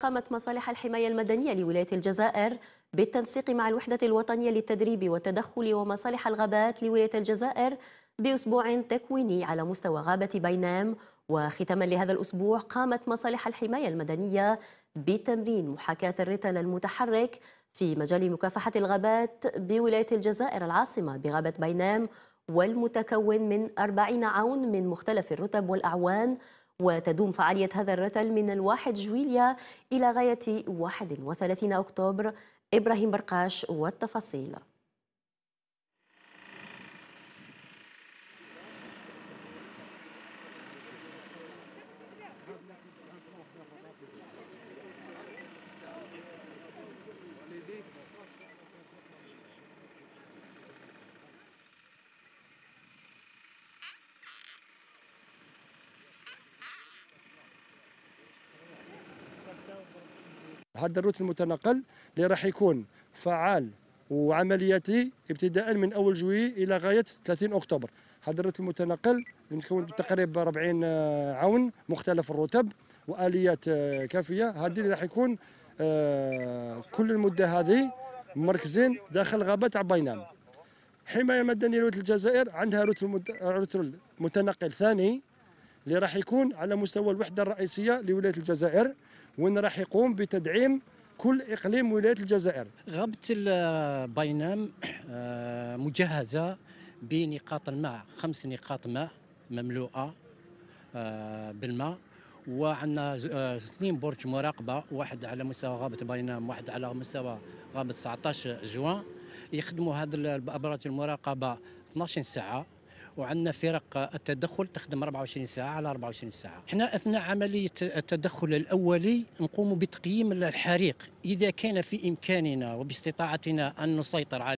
قامت مصالح الحماية المدنية لولاية الجزائر بالتنسيق مع الوحدة الوطنية للتدريب والتدخل ومصالح الغابات لولاية الجزائر بأسبوع تكويني على مستوى غابة بينام وختاما لهذا الأسبوع قامت مصالح الحماية المدنية بتمرين محاكاة الرتل المتحرك في مجال مكافحة الغابات بولاية الجزائر العاصمة بغابة بينام والمتكون من 40 عون من مختلف الرتب والأعوان وتدوم فعالية هذا الرتل من الواحد جويليا إلى غاية 31 أكتوبر إبراهيم برقاش والتفاصيل هذا الروت المتنقل اللي راح يكون فعال وعملياتي ابتداء من اول جوي الى غايه 30 اكتوبر هذا الروت المتنقل المتكون تقريبا 40 عون مختلف الرتب واليات آه، كافيه هذه اللي راح يكون آه، كل المده هذه مركزين داخل غابات عباينام حمايه مدنيه لولايه الجزائر عندها روت متنقل ثاني اللي راح يكون على مستوى الوحده الرئيسيه لولايه الجزائر وين راح يقوم بتدعيم كل اقليم ولايه الجزائر غابه باينام آه، مجهزه بنقاط الماء خمس نقاط ماء مملوءه آه، بالماء وعندنا آه، اثنين برج مراقبه واحد على مستوى غابه باينام واحد على مستوى غابه 19 جوان يخدموا هذه الابراج المراقبه 12 ساعه وعندنا فرق التدخل تخدم 24 ساعه على 24 ساعه احنا اثناء عمليه التدخل الاولي نقوم بتقييم الحريق اذا كان في امكاننا وباستطاعتنا ان نسيطر على